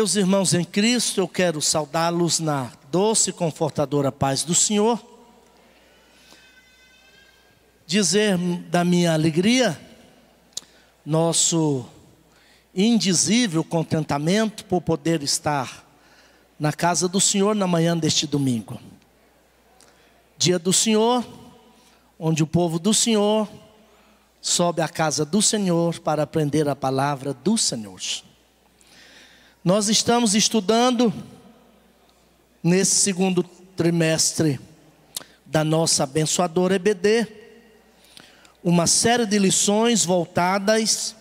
Meus irmãos em Cristo, eu quero saudá-los na doce e confortadora paz do Senhor. Dizer da minha alegria, nosso indizível contentamento por poder estar na casa do Senhor na manhã deste domingo. Dia do Senhor, onde o povo do Senhor sobe à casa do Senhor para aprender a palavra do Senhor. Nós estamos estudando nesse segundo trimestre da nossa abençoadora EBD uma série de lições voltadas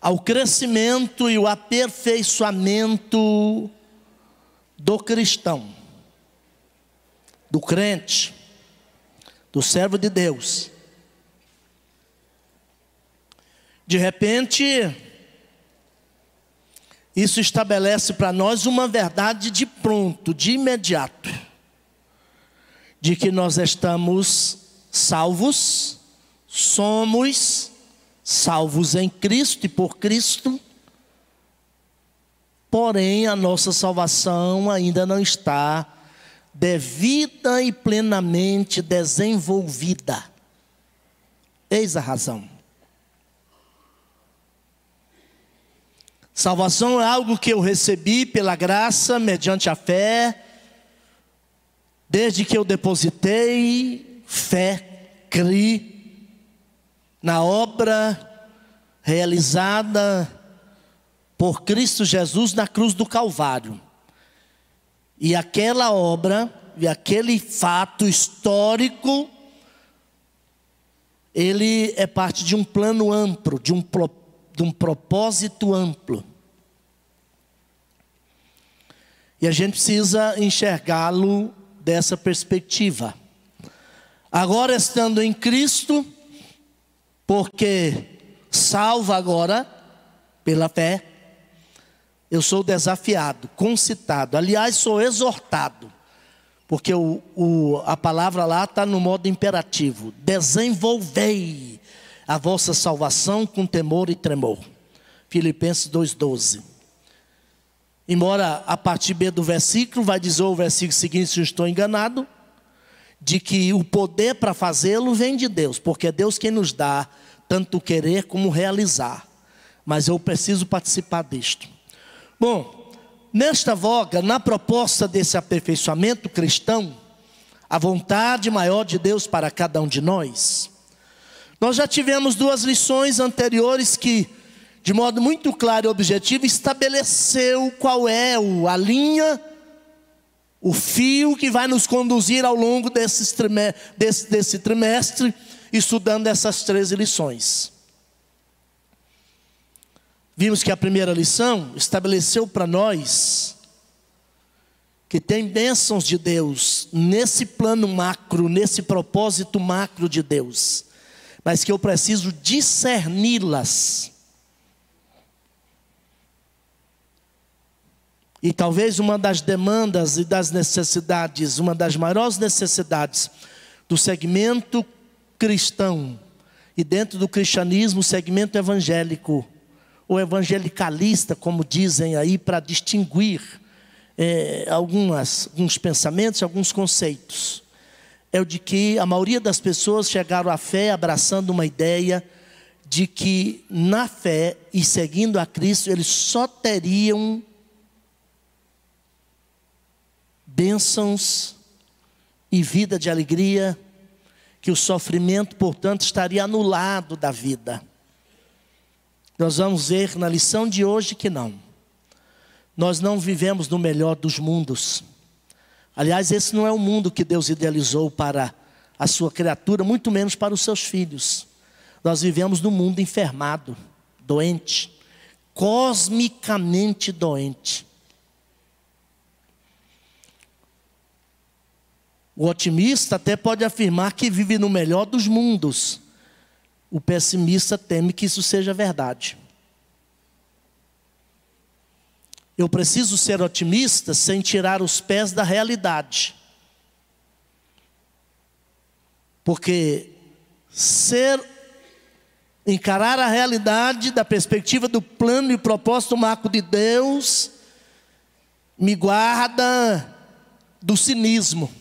ao crescimento e o aperfeiçoamento do cristão, do crente, do servo de Deus. De repente, isso estabelece para nós uma verdade de pronto, de imediato, de que nós estamos salvos, somos salvos em Cristo e por Cristo, porém a nossa salvação ainda não está devida e plenamente desenvolvida. Eis a razão. Salvação é algo que eu recebi pela graça, mediante a fé, desde que eu depositei fé, cri na obra realizada por Cristo Jesus na cruz do Calvário. E aquela obra, e aquele fato histórico, ele é parte de um plano amplo, de um propósito de um propósito amplo. E a gente precisa enxergá-lo dessa perspectiva. Agora estando em Cristo, porque salva agora pela fé, eu sou desafiado, concitado, aliás, sou exortado, porque o, o, a palavra lá está no modo imperativo: desenvolvei a vossa salvação com temor e tremor. Filipenses 2,12. Embora a partir B do versículo, vai dizer o versículo seguinte, se eu estou enganado, de que o poder para fazê-lo vem de Deus, porque é Deus quem nos dá tanto querer como realizar. Mas eu preciso participar disto. Bom, nesta voga, na proposta desse aperfeiçoamento cristão, a vontade maior de Deus para cada um de nós nós já tivemos duas lições anteriores que, de modo muito claro e objetivo, estabeleceu qual é a linha, o fio que vai nos conduzir ao longo desse trimestre, desse, desse trimestre estudando essas três lições. Vimos que a primeira lição estabeleceu para nós que tem bênçãos de Deus nesse plano macro, nesse propósito macro de Deus mas que eu preciso discerni-las. E talvez uma das demandas e das necessidades, uma das maiores necessidades do segmento cristão e dentro do cristianismo, o segmento evangélico, ou evangelicalista, como dizem aí, para distinguir é, algumas, alguns pensamentos, alguns conceitos é o de que a maioria das pessoas chegaram à fé abraçando uma ideia de que na fé e seguindo a Cristo eles só teriam bênçãos e vida de alegria, que o sofrimento, portanto, estaria anulado da vida. Nós vamos ver na lição de hoje que não. Nós não vivemos no melhor dos mundos. Aliás, esse não é o mundo que Deus idealizou para a sua criatura, muito menos para os seus filhos. Nós vivemos num mundo enfermado, doente, cosmicamente doente. O otimista até pode afirmar que vive no melhor dos mundos. O pessimista teme que isso seja verdade. Eu preciso ser otimista sem tirar os pés da realidade. Porque ser encarar a realidade da perspectiva do plano e propósito marco de Deus me guarda do cinismo.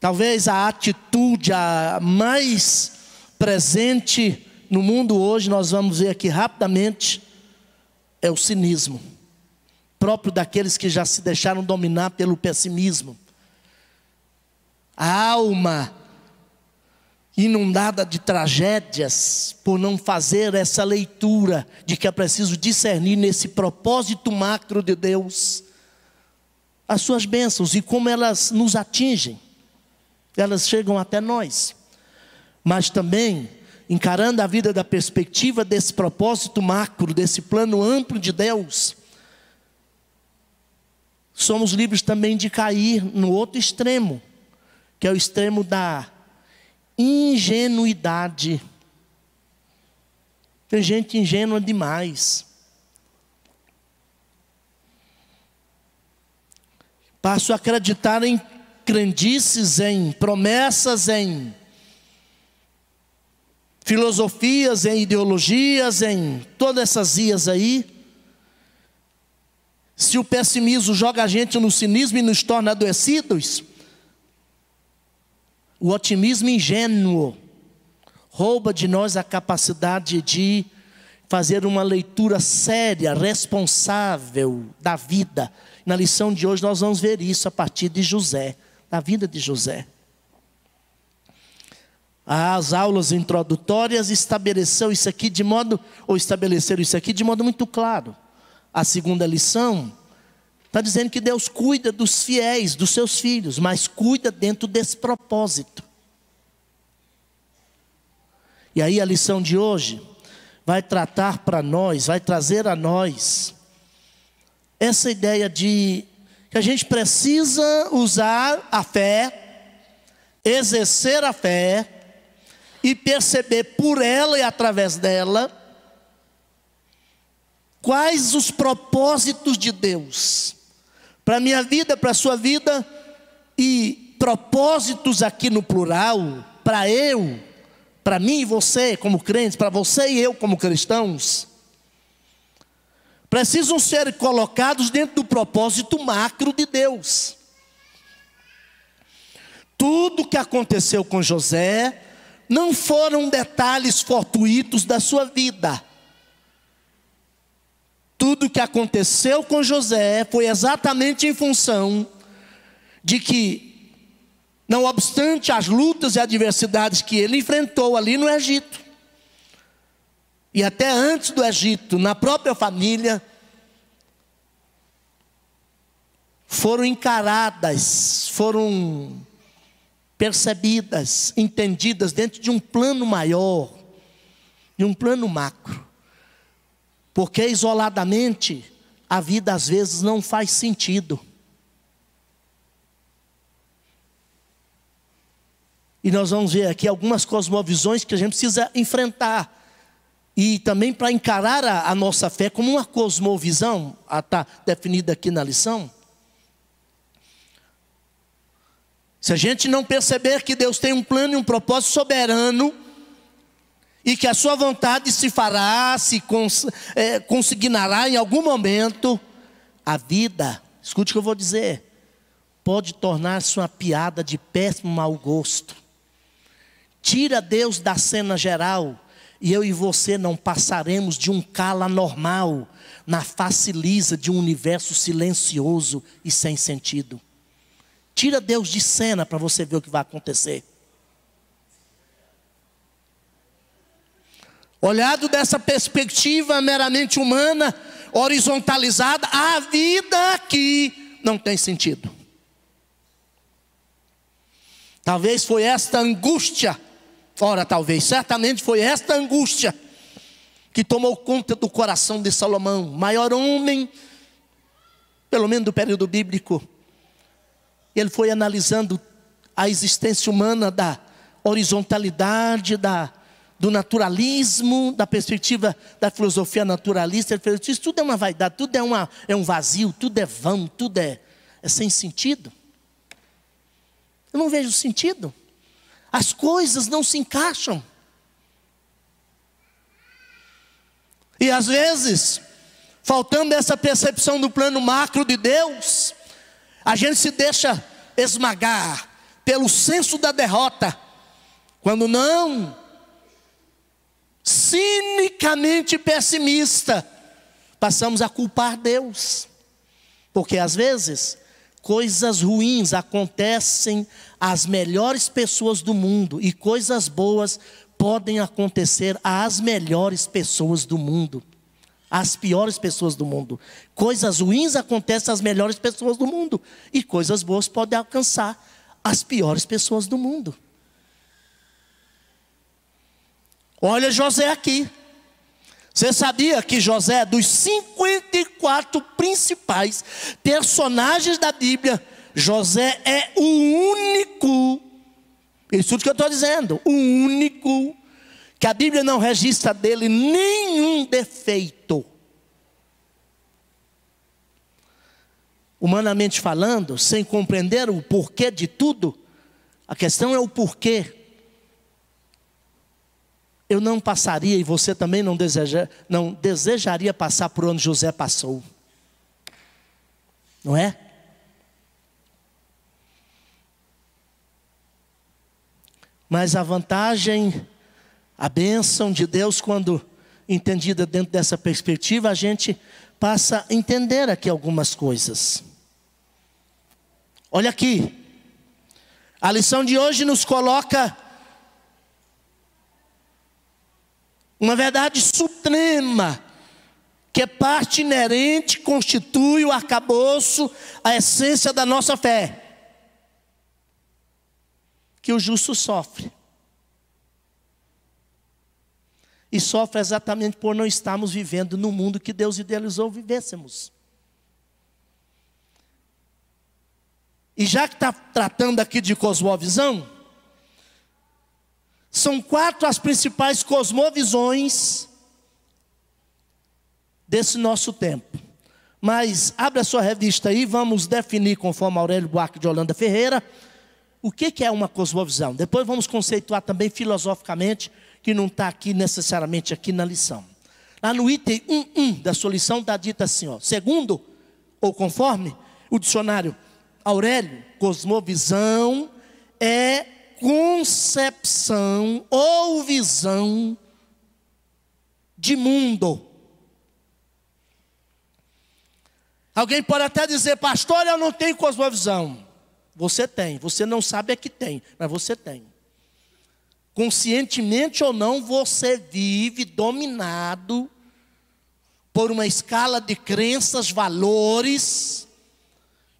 Talvez a atitude a mais presente no mundo hoje, nós vamos ver aqui rapidamente, é o cinismo, próprio daqueles que já se deixaram dominar pelo pessimismo. A alma inundada de tragédias por não fazer essa leitura de que é preciso discernir nesse propósito macro de Deus as suas bênçãos e como elas nos atingem. Elas chegam até nós. Mas também encarando a vida da perspectiva desse propósito macro, desse plano amplo de Deus, somos livres também de cair no outro extremo, que é o extremo da ingenuidade. Tem gente ingênua demais. Passo a acreditar em crendices, em promessas, em filosofias, em ideologias, em todas essas ias aí. Se o pessimismo joga a gente no cinismo e nos torna adoecidos, o otimismo ingênuo rouba de nós a capacidade de fazer uma leitura séria, responsável da vida. Na lição de hoje nós vamos ver isso a partir de José, da vida de José as aulas introdutórias estabeleceu isso aqui de modo ou estabeleceram isso aqui de modo muito claro. A segunda lição está dizendo que Deus cuida dos fiéis, dos seus filhos, mas cuida dentro desse propósito. E aí a lição de hoje vai tratar para nós, vai trazer a nós essa ideia de que a gente precisa usar a fé, exercer a fé e perceber por ela e através dela quais os propósitos de Deus para a minha vida, para a sua vida e propósitos aqui no plural, para eu, para mim e você como crentes, para você e eu como cristãos. Precisam ser colocados dentro do propósito macro de Deus. Tudo que aconteceu com José não foram detalhes fortuitos da sua vida. Tudo o que aconteceu com José foi exatamente em função de que, não obstante as lutas e adversidades que ele enfrentou ali no Egito, e até antes do Egito, na própria família, foram encaradas, foram percebidas, entendidas dentro de um plano maior, de um plano macro. Porque isoladamente a vida às vezes não faz sentido. E nós vamos ver aqui algumas cosmovisões que a gente precisa enfrentar. E também para encarar a, a, nossa fé como uma cosmovisão, está ah, definida aqui na lição, Se a gente não perceber que Deus tem um plano e um propósito soberano, e que a sua vontade se fará, se cons é, consignará em algum momento, a vida, escute o que eu vou dizer, pode tornar-se uma piada de péssimo mau gosto. Tira Deus da cena geral, e eu e você não passaremos de um cala normal na face lisa de um universo silencioso e sem sentido. Tira Deus de cena para você ver o que vai acontecer. Olhado dessa perspectiva meramente humana, horizontalizada, a vida aqui não tem sentido. Talvez foi esta angústia, ora, talvez, certamente foi esta angústia que tomou conta do coração de Salomão, maior homem, pelo menos do período bíblico, ele foi analisando a existência humana da horizontalidade, da, do naturalismo, da perspectiva da filosofia naturalista. Ele fez isso tudo é uma vaidade, tudo é, uma, é um vazio, tudo é vão, tudo é, é sem sentido. Eu não vejo sentido. As coisas não se encaixam. E às vezes, faltando essa percepção do plano macro de Deus, a gente se deixa esmagar pelo senso da derrota, quando não, cinicamente pessimista, passamos a culpar Deus, porque às vezes coisas ruins acontecem às melhores pessoas do mundo e coisas boas podem acontecer às melhores pessoas do mundo. As piores pessoas do mundo. Coisas ruins acontecem às melhores pessoas do mundo. E coisas boas podem alcançar as piores pessoas do mundo. Olha José aqui. Você sabia que José, é dos 54 principais personagens da Bíblia, José é o único, isso é o que eu estou dizendo, o único que a Bíblia não registra dele nenhum defeito. Humanamente falando, sem compreender o porquê de tudo, a questão é o porquê. Eu não passaria e você também não, deseja, não desejaria passar por onde José passou. Não é? Mas a vantagem a bênção de Deus, quando entendida dentro dessa perspectiva, a gente passa a entender aqui algumas coisas. Olha aqui, a lição de hoje nos coloca uma verdade suprema, que é parte inerente, constitui o arcabouço, a essência da nossa fé. Que o justo sofre. e sofre exatamente por não estarmos vivendo no mundo que Deus idealizou vivêssemos. E já que está tratando aqui de cosmovisão, são quatro as principais cosmovisões desse nosso tempo. Mas abra sua revista aí, vamos definir, conforme Aurélio Buarque de Holanda Ferreira, o que, que é uma cosmovisão. Depois vamos conceituar também filosoficamente que não está aqui necessariamente aqui na lição. Lá no item 1 da sua lição está dito assim, ó, segundo ou conforme o dicionário Aurélio, cosmovisão é concepção ou visão de mundo. Alguém pode até dizer, pastor, eu não tenho cosmovisão. Você tem, você não sabe é que tem, mas você tem conscientemente ou não, você vive dominado por uma escala de crenças, valores,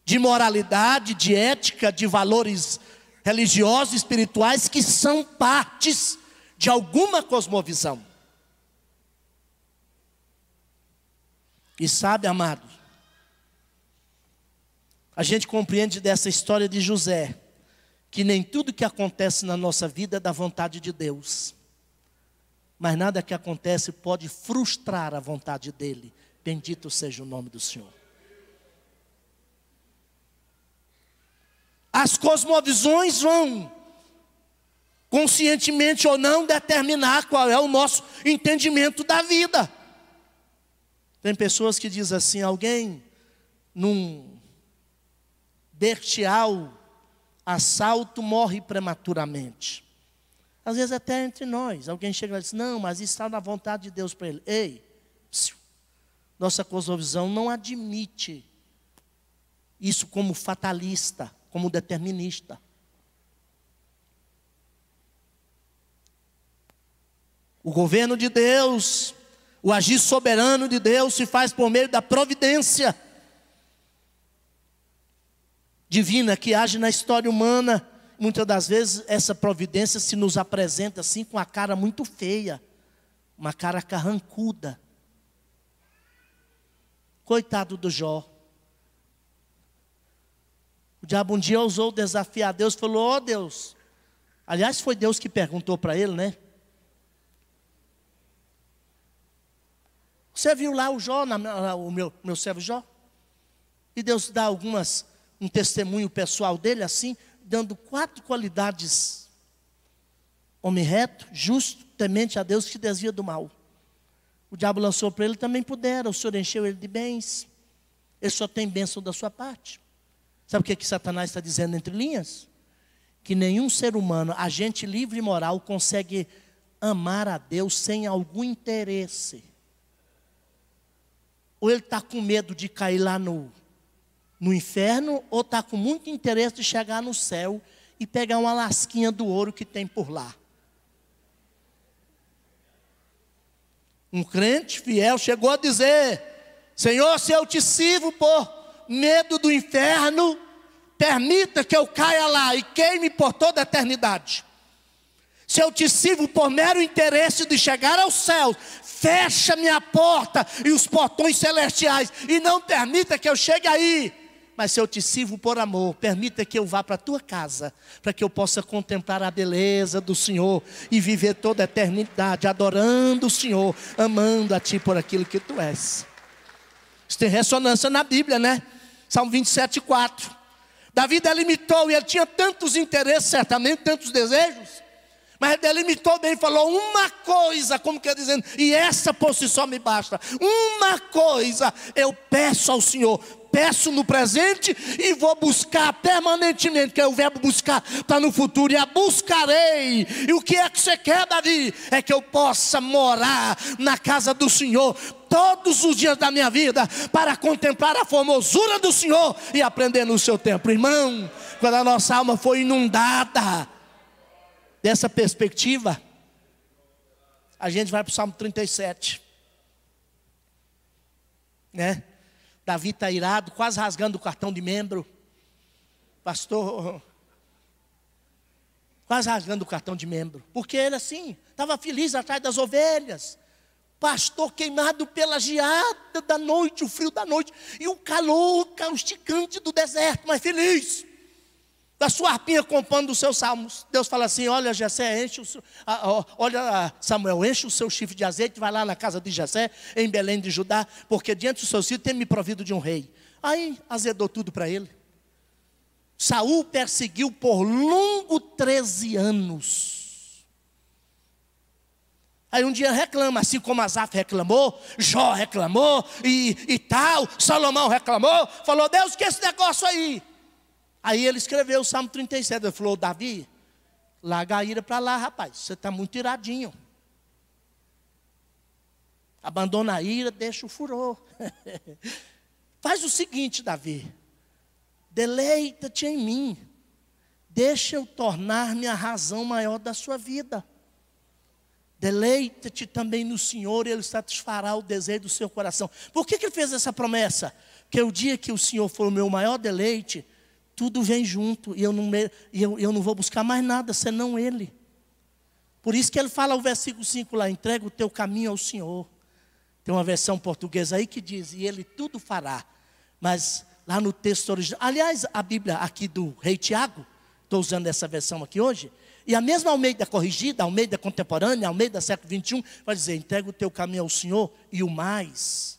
de moralidade, de ética, de valores religiosos, espirituais, que são partes de alguma cosmovisão. E sabe, amado, a gente compreende dessa história de José que nem tudo que acontece na nossa vida é da vontade de Deus. Mas nada que acontece pode frustrar a vontade dele. Bendito seja o nome do Senhor. As cosmovisões vão, conscientemente ou não, determinar qual é o nosso entendimento da vida. Tem pessoas que dizem assim: alguém num bertial assalto morre prematuramente. Às vezes até entre nós, alguém chega e diz, assim, não, mas isso está na vontade de Deus para ele. Ei, nossa cosmovisão não admite isso como fatalista, como determinista. O governo de Deus, o agir soberano de Deus se faz por meio da providência divina que age na história humana. Muitas das vezes essa providência se nos apresenta assim com a cara muito feia, uma cara carrancuda. Coitado do Jó. O diabo um dia ousou desafiar Deus, falou: "Ó oh, Deus". Aliás, foi Deus que perguntou para ele, né? Você viu lá o Jó, na, o meu, meu servo Jó? E Deus dá algumas um testemunho pessoal dele assim, dando quatro qualidades: homem reto, justo, temente a Deus, que desvia do mal. O diabo lançou para ele também pudera, o Senhor encheu ele de bens. Ele só tem bênção da sua parte. Sabe o que, é que Satanás está dizendo entre linhas? Que nenhum ser humano, agente livre e moral, consegue amar a Deus sem algum interesse. Ou ele está com medo de cair lá no no inferno ou está com muito interesse de chegar no céu e pegar uma lasquinha do ouro que tem por lá. Um crente fiel chegou a dizer: Senhor, se eu te sirvo por medo do inferno, permita que eu caia lá e queime por toda a eternidade. Se eu te sirvo por mero interesse de chegar ao céu, fecha minha porta e os portões celestiais e não permita que eu chegue aí. Mas se eu te sirvo por amor, permita que eu vá para a tua casa, para que eu possa contemplar a beleza do Senhor e viver toda a eternidade adorando o Senhor, amando a Ti por aquilo que Tu és. Isso tem ressonância na Bíblia, né? Salmo 27, 4. Davi delimitou e ele tinha tantos interesses, certamente, tantos desejos mas delimitou bem, falou uma coisa, como que é dizendo, e essa por si só me basta. Uma coisa eu peço ao Senhor, peço no presente e vou buscar permanentemente, que é o verbo buscar, está no futuro, e a buscarei. E o que é que você quer, Davi? É que eu possa morar na casa do Senhor todos os dias da minha vida, para contemplar a formosura do Senhor e aprender no seu tempo. Irmão, quando a nossa alma foi inundada, dessa perspectiva, a gente vai para o Salmo 37. Né? Davi está irado, quase rasgando o cartão de membro. Pastor, quase rasgando o cartão de membro. Porque ele assim, estava feliz atrás das ovelhas. Pastor queimado pela geada da noite, o frio da noite e o calor causticante é do deserto, mas feliz da sua harpinha compondo os seus salmos. Deus fala assim: olha, Jessé, enche o seu, olha, Samuel, enche o seu chifre de azeite, vai lá na casa de Jessé, em Belém de Judá, porque diante dos seus filhos tem me provido de um rei. Aí azedou tudo para ele. Saul perseguiu por longo 13 anos. Aí um dia reclama, assim como Asaf reclamou, Jó reclamou e, e tal, Salomão reclamou, falou: Deus, que esse negócio aí? Aí ele escreveu o Salmo 37. Ele falou, Davi, larga a ira para lá, rapaz. Você está muito iradinho. Abandona a ira, deixa o furor. Faz o seguinte, Davi. Deleita-te em mim. Deixa eu tornar-me a razão maior da sua vida. Deleita-te também no Senhor e Ele satisfará o desejo do seu coração. Por que, que ele fez essa promessa? Que o dia que o Senhor for o meu maior deleite, tudo vem junto e eu não, eu, eu não vou buscar mais nada senão Ele. Por isso que ele fala o versículo 5 lá: entrega o teu caminho ao Senhor. Tem uma versão portuguesa aí que diz: e Ele tudo fará. Mas lá no texto original, aliás, a Bíblia aqui do Rei Tiago, estou usando essa versão aqui hoje, e a mesma Almeida corrigida, Almeida contemporânea, Almeida século 21, vai dizer: entrega o teu caminho ao Senhor e o mais.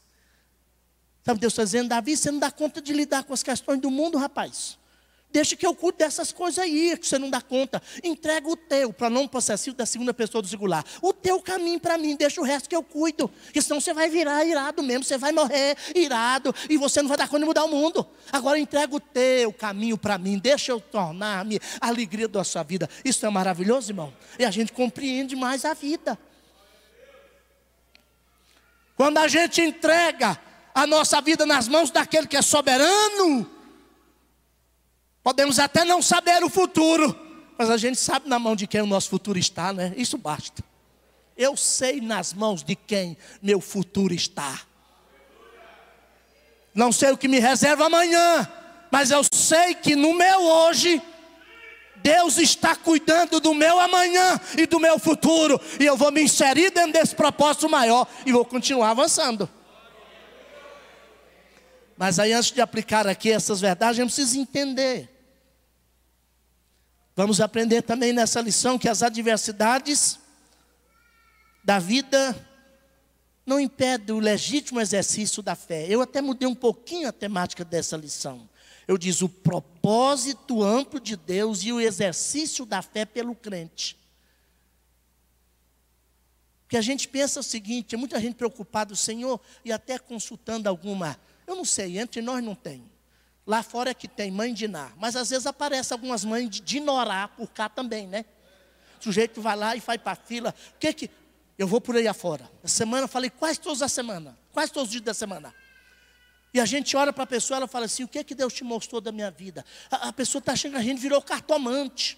Sabe, Deus está dizendo, Davi, você não dá conta de lidar com as questões do mundo, rapaz. Deixa que eu cuide dessas coisas aí, que você não dá conta. Entrega o teu, para não possessivo da segunda pessoa do singular. O teu caminho para mim, deixa o resto que eu cuido. Porque senão você vai virar irado mesmo, você vai morrer irado e você não vai dar conta de mudar o mundo. Agora entrega o teu caminho para mim, deixa eu tornar-me a alegria da sua vida. Isso é maravilhoso, irmão. E a gente compreende mais a vida. Quando a gente entrega a nossa vida nas mãos daquele que é soberano, Podemos até não saber o futuro, mas a gente sabe na mão de quem o nosso futuro está, né? Isso basta. Eu sei nas mãos de quem meu futuro está. Não sei o que me reserva amanhã, mas eu sei que no meu hoje, Deus está cuidando do meu amanhã e do meu futuro, e eu vou me inserir dentro desse propósito maior e vou continuar avançando. Mas aí, antes de aplicar aqui essas verdades, a gente precisa entender. Vamos aprender também nessa lição que as adversidades da vida não impedem o legítimo exercício da fé. Eu até mudei um pouquinho a temática dessa lição. Eu diz o propósito amplo de Deus e o exercício da fé pelo crente. Porque a gente pensa o seguinte, é muita gente preocupada, o Senhor, e até consultando alguma eu não sei, entre nós não tem. Lá fora é que tem mãe de Ná, mas às vezes aparece algumas mães de norá por cá também, né? O sujeito vai lá e vai para a fila. O que que. Eu vou por aí afora. Essa semana eu falei quase todos a semana, quase todos os dias da semana. E a gente olha para a pessoa, ela fala assim: o que é que Deus te mostrou da minha vida? A, a pessoa está achando que a gente virou cartomante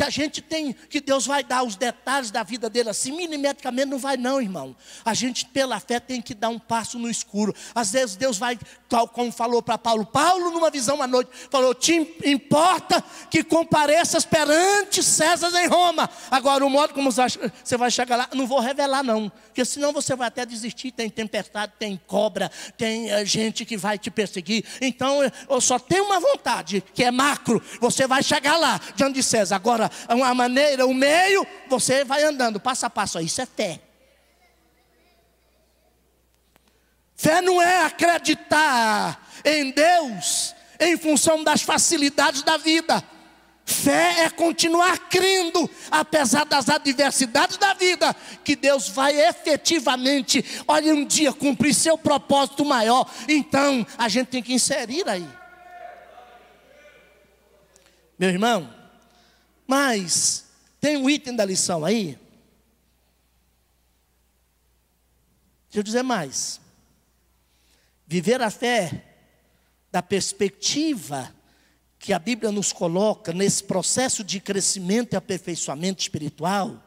que a gente tem, que Deus vai dar os detalhes da vida dele assim, milimetricamente não vai não, irmão. A gente pela fé tem que dar um passo no escuro. Às vezes Deus vai, tal como falou para Paulo, Paulo numa visão à noite, falou: "Te importa que compareças perante César em Roma". Agora o modo como você vai chegar lá, não vou revelar não, porque senão você vai até desistir, tem tempestade, tem cobra, tem eh, gente que vai te perseguir. Então, eu só tenho uma vontade, que é macro, você vai chegar lá diante de César. Agora uma maneira, um meio, você vai andando passo a passo. Isso é fé. Fé não é acreditar em Deus em função das facilidades da vida. Fé é continuar crendo, apesar das adversidades da vida, que Deus vai efetivamente, olha, um dia cumprir seu propósito maior. Então, a gente tem que inserir aí. Meu irmão, mas tem um item da lição aí. Deixa eu dizer mais. Viver a fé da perspectiva que a Bíblia nos coloca nesse processo de crescimento e aperfeiçoamento espiritual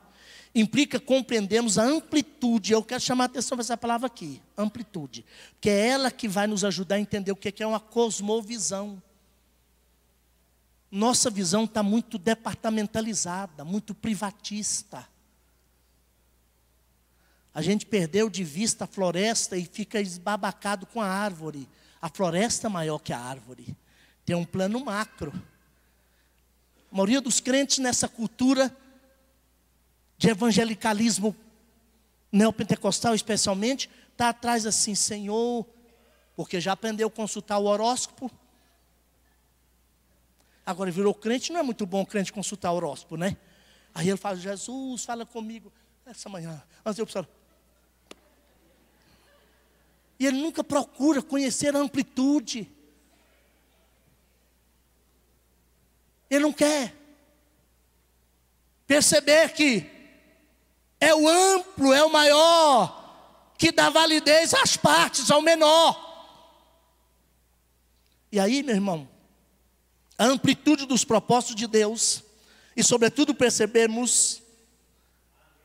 implica compreendermos a amplitude. Eu quero chamar a atenção para essa palavra aqui, amplitude, porque é ela que vai nos ajudar a entender o que é, é uma cosmovisão. Nossa visão está muito departamentalizada, muito privatista. A gente perdeu de vista a floresta e fica esbabacado com a árvore. A floresta é maior que a árvore. Tem um plano macro. A maioria dos crentes nessa cultura de evangelicalismo neopentecostal, especialmente, está atrás assim, Senhor, porque já aprendeu a consultar o horóscopo, Agora virou crente, não é muito bom crente consultar o horóscopo, né? Aí ele fala, Jesus, fala comigo. Essa manhã, antes eu precisava. E ele nunca procura conhecer a amplitude. Ele não quer perceber que é o amplo, é o maior, que dá validez às partes, ao menor. E aí, meu irmão, a amplitude dos propósitos de Deus e, sobretudo, percebemos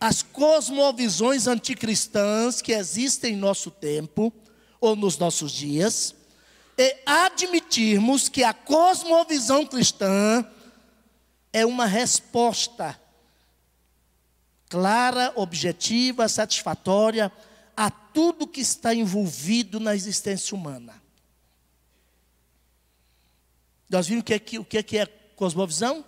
as cosmovisões anticristãs que existem em nosso tempo ou nos nossos dias e admitirmos que a cosmovisão cristã é uma resposta clara, objetiva, satisfatória a tudo que está envolvido na existência humana. Nós vimos que é que o que é, que é cosmovisão?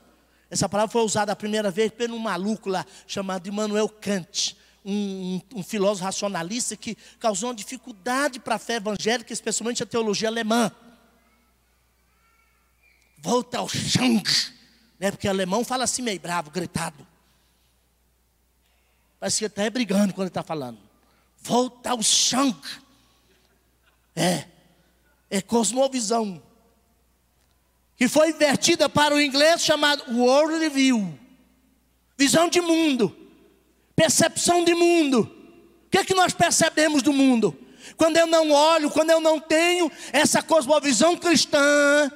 Essa palavra foi usada a primeira vez por um maluco lá, chamado Immanuel Kant, um, um, um filósofo racionalista que causou uma dificuldade para a fé evangélica, especialmente a teologia alemã. Volta ao chão, né? porque alemão fala assim meio bravo, gritado. Parece que está brigando quando ele está falando. Volta ao chão. É, é cosmovisão que foi invertida para o inglês chamado World View visão de mundo, percepção de mundo. O que é que nós percebemos do mundo? Quando eu não olho, quando eu não tenho essa cosmovisão cristã,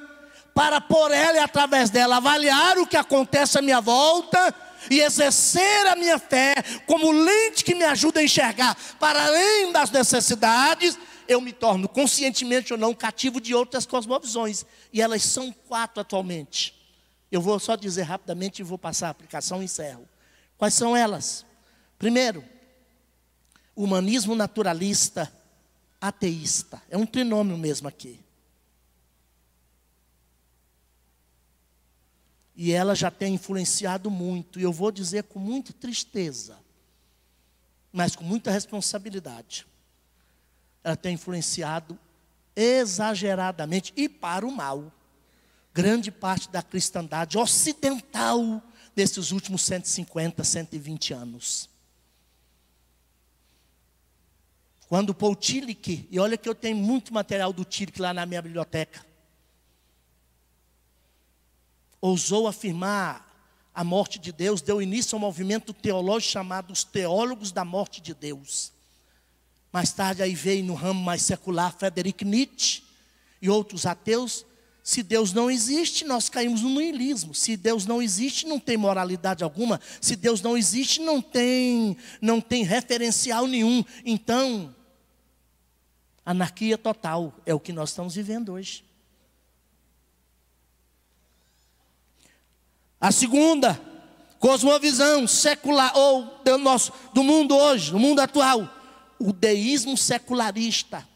para por ela e através dela avaliar o que acontece à minha volta e exercer a minha fé como lente que me ajuda a enxergar para além das necessidades, eu me torno, conscientemente ou não, cativo de outras cosmovisões. E elas são quatro atualmente. Eu vou só dizer rapidamente e vou passar a aplicação e encerro. Quais são elas? Primeiro, humanismo naturalista ateísta. É um trinômio mesmo aqui. E ela já tem influenciado muito, e eu vou dizer com muita tristeza, mas com muita responsabilidade ela tem influenciado exageradamente e para o mal grande parte da cristandade ocidental desses últimos 150, 120 anos. Quando Paul Tillich, e olha que eu tenho muito material do Tillich lá na minha biblioteca, ousou afirmar a morte de Deus, deu início a um movimento teológico chamado os Teólogos da Morte de Deus. Mais tarde aí veio no ramo mais secular Frederic Nietzsche e outros ateus. Se Deus não existe, nós caímos no nihilismo. Se Deus não existe, não tem moralidade alguma. Se Deus não existe, não tem, não tem referencial nenhum. Então, anarquia total é o que nós estamos vivendo hoje. A segunda cosmovisão secular ou do nosso do mundo hoje, do mundo atual, o deísmo secularista.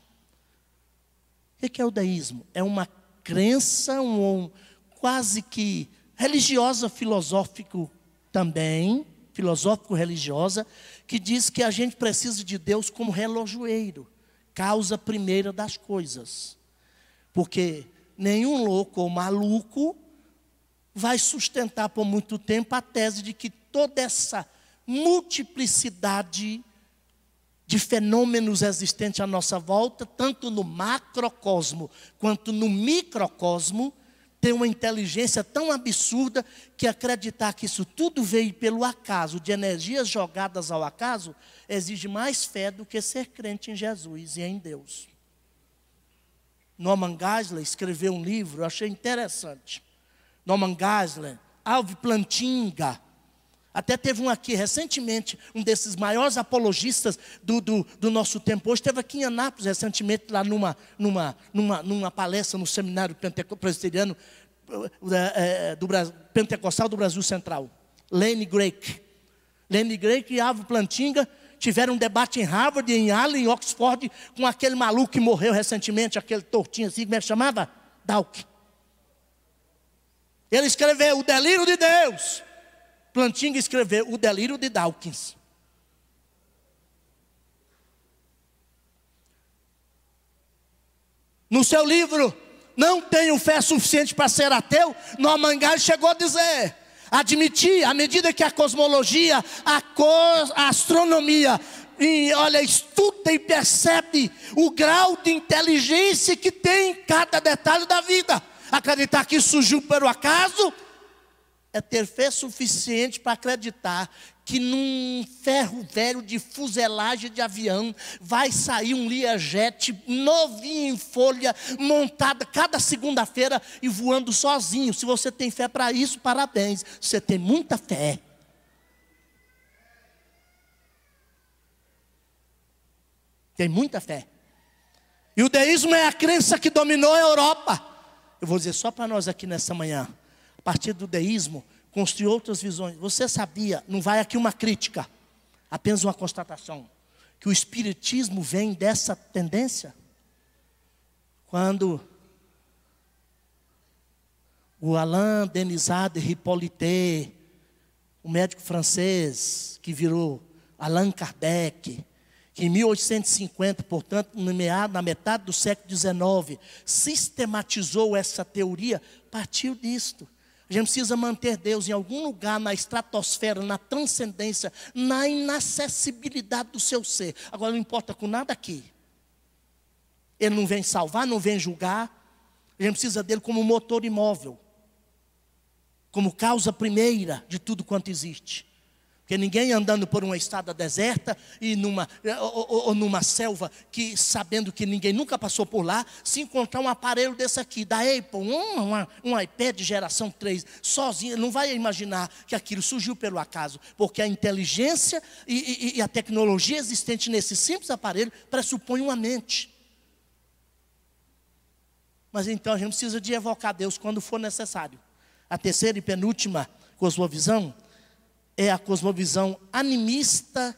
O é que é o deísmo? É uma crença, um, um quase que religiosa, filosófico também, filosófico-religiosa, que diz que a gente precisa de Deus como relojoeiro, causa primeira das coisas. Porque nenhum louco ou maluco vai sustentar por muito tempo a tese de que toda essa multiplicidade de fenômenos existentes à nossa volta, tanto no macrocosmo quanto no microcosmo, tem uma inteligência tão absurda que acreditar que isso tudo veio pelo acaso, de energias jogadas ao acaso, exige mais fé do que ser crente em Jesus e em Deus. Norman Geisler escreveu um livro, eu achei interessante. Norman Geisler, Alve Plantinga, até teve um aqui recentemente, um desses maiores apologistas do, do, do nosso tempo hoje, esteve aqui em Anápolis recentemente, lá numa, numa, numa, numa palestra no seminário presbiteriano eh, eh, eh, do, do, pentecostal do Brasil Central. Lane Grake. Lane Grake e Avo Plantinga tiveram um debate em Harvard, em Yale em Oxford, com aquele maluco que morreu recentemente, aquele tortinho assim, como é que chamava? Dalk. Ele escreveu: O delírio de Deus Plantinga escreveu O Delírio de Dawkins. No seu livro, Não Tenho Fé Suficiente para Ser Ateu, Normangal chegou a dizer: admitir, à medida que a cosmologia, a, cos, a astronomia, e, olha, estuda e percebe o grau de inteligência que tem em cada detalhe da vida. Acreditar que surgiu pelo acaso é ter fé suficiente para acreditar que num ferro velho de fuselagem de avião vai sair um Learjet novinho em folha, montada cada segunda-feira e voando sozinho. Se você tem fé para isso, parabéns. Você tem muita fé. Tem muita fé. E o deísmo é a crença que dominou a Europa. Eu vou dizer só para nós aqui nessa manhã a partir do deísmo, construiu outras visões. Você sabia, não vai aqui uma crítica, apenas uma constatação, que o espiritismo vem dessa tendência? Quando o Alain Denisade Hippolyte, o médico francês que virou Allan Kardec, que em 1850, portanto, na metade do século XIX, sistematizou essa teoria, partiu disto. A gente precisa manter Deus em algum lugar na estratosfera, na transcendência, na inacessibilidade do seu ser. Agora não importa com nada aqui. Ele não vem salvar, não vem julgar. A gente precisa dele como motor imóvel, como causa primeira de tudo quanto existe. Porque ninguém andando por uma estrada deserta e numa, eh, ou, ou, ou, numa selva que, sabendo que ninguém nunca passou por lá, se encontrar um aparelho desse aqui, da Apple, um, uma, um iPad geração 3, sozinho, não vai imaginar que aquilo surgiu pelo acaso, porque a inteligência e, e, e a tecnologia existente nesse simples aparelho pressupõe uma mente. Mas então a gente precisa de evocar Deus quando for necessário. A terceira e penúltima cosmovisão visão é a cosmovisão animista,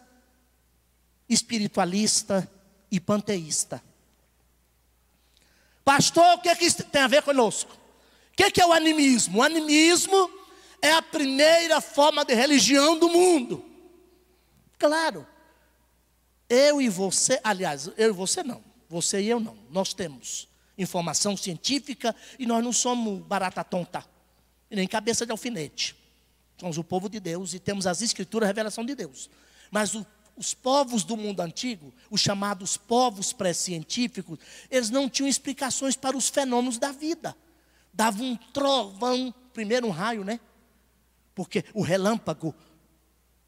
espiritualista e panteísta. Pastor, o que, é que isso tem a ver conosco? O que, é que é o animismo? O animismo é a primeira forma de religião do mundo. Claro, eu e você, aliás, eu e você não, você e eu não, nós temos informação científica e nós não somos barata tonta, nem cabeça de alfinete. Somos o povo de Deus e temos as escrituras, a revelação de Deus. Mas o, os povos do mundo antigo, os chamados povos pré-científicos, eles não tinham explicações para os fenômenos da vida. Dava um trovão, primeiro um raio, né? Porque o relâmpago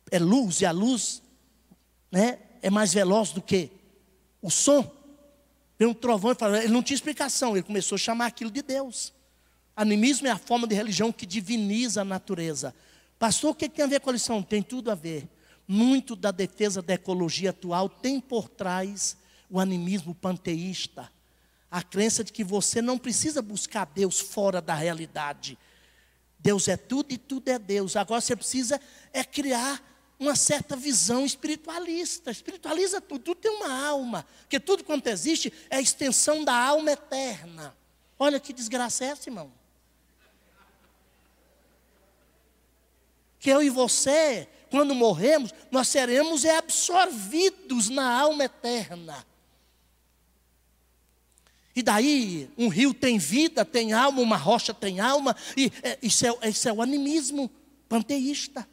é luz e a luz né, é mais veloz do que o som. Tem um trovão e falou, ele não tinha explicação, ele começou a chamar aquilo de Deus. Animismo é a forma de religião que diviniza a natureza. Pastor, o que tem a ver com a lição? Tem tudo a ver. Muito da defesa da ecologia atual tem por trás o animismo panteísta, a crença de que você não precisa buscar Deus fora da realidade. Deus é tudo e tudo é Deus. Agora você precisa é criar uma certa visão espiritualista. Espiritualiza tudo, tudo tem uma alma, porque tudo quanto existe é a extensão da alma eterna. Olha que desgraça é essa, irmão. que eu e você, quando morremos, nós seremos é absorvidos na alma eterna. E daí, um rio tem vida, tem alma, uma rocha tem alma, e é, isso, é, isso é o animismo panteísta.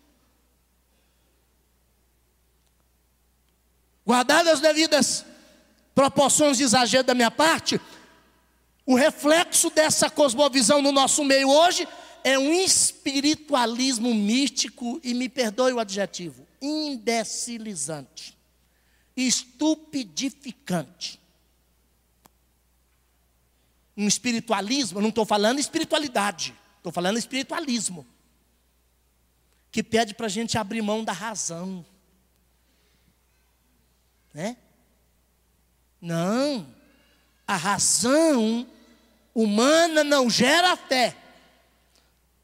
Guardadas as devidas proporções de exagero da minha parte, o reflexo dessa cosmovisão no nosso meio hoje é um espiritualismo místico e me perdoe o adjetivo, imbecilizante, estupidificante. Um espiritualismo, não estou falando espiritualidade, estou falando espiritualismo, que pede para a gente abrir mão da razão, né? Não, a razão humana não gera fé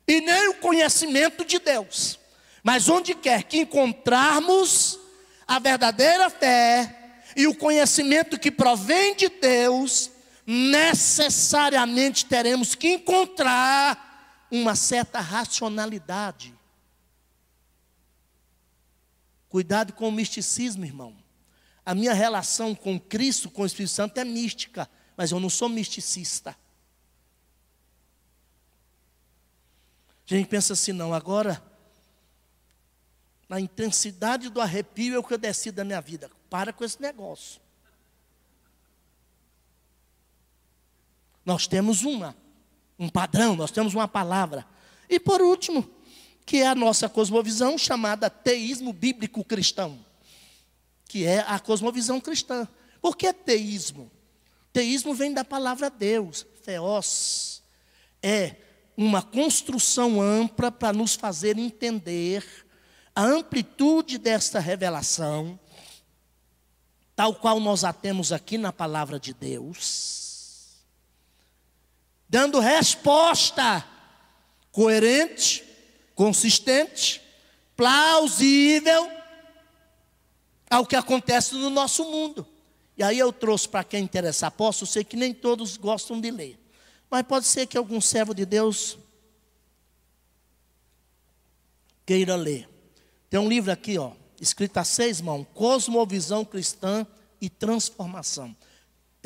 e nem o conhecimento de Deus. Mas onde quer que encontrarmos a verdadeira fé e o conhecimento que provém de Deus, necessariamente teremos que encontrar uma certa racionalidade. Cuidado com o misticismo, irmão. A minha relação com Cristo, com o Espírito Santo é mística, mas eu não sou misticista. A gente pensa assim, não, agora, na intensidade do arrepio é o que eu decido da minha vida. Para com esse negócio. Nós temos uma, um padrão, nós temos uma palavra. E por último, que é a nossa cosmovisão chamada teísmo bíblico cristão, que é a cosmovisão cristã. Por que teísmo? Teísmo vem da palavra Deus, theos. É uma construção ampla para nos fazer entender a amplitude desta revelação, tal qual nós a temos aqui na palavra de Deus, dando resposta coerente, consistente, plausível ao que acontece no nosso mundo. E aí eu trouxe para quem interessa. posso, eu sei que nem todos gostam de ler. Mas pode ser que algum servo de Deus queira ler. Tem um livro aqui, ó, escrito a seis mãos: Cosmovisão Cristã e Transformação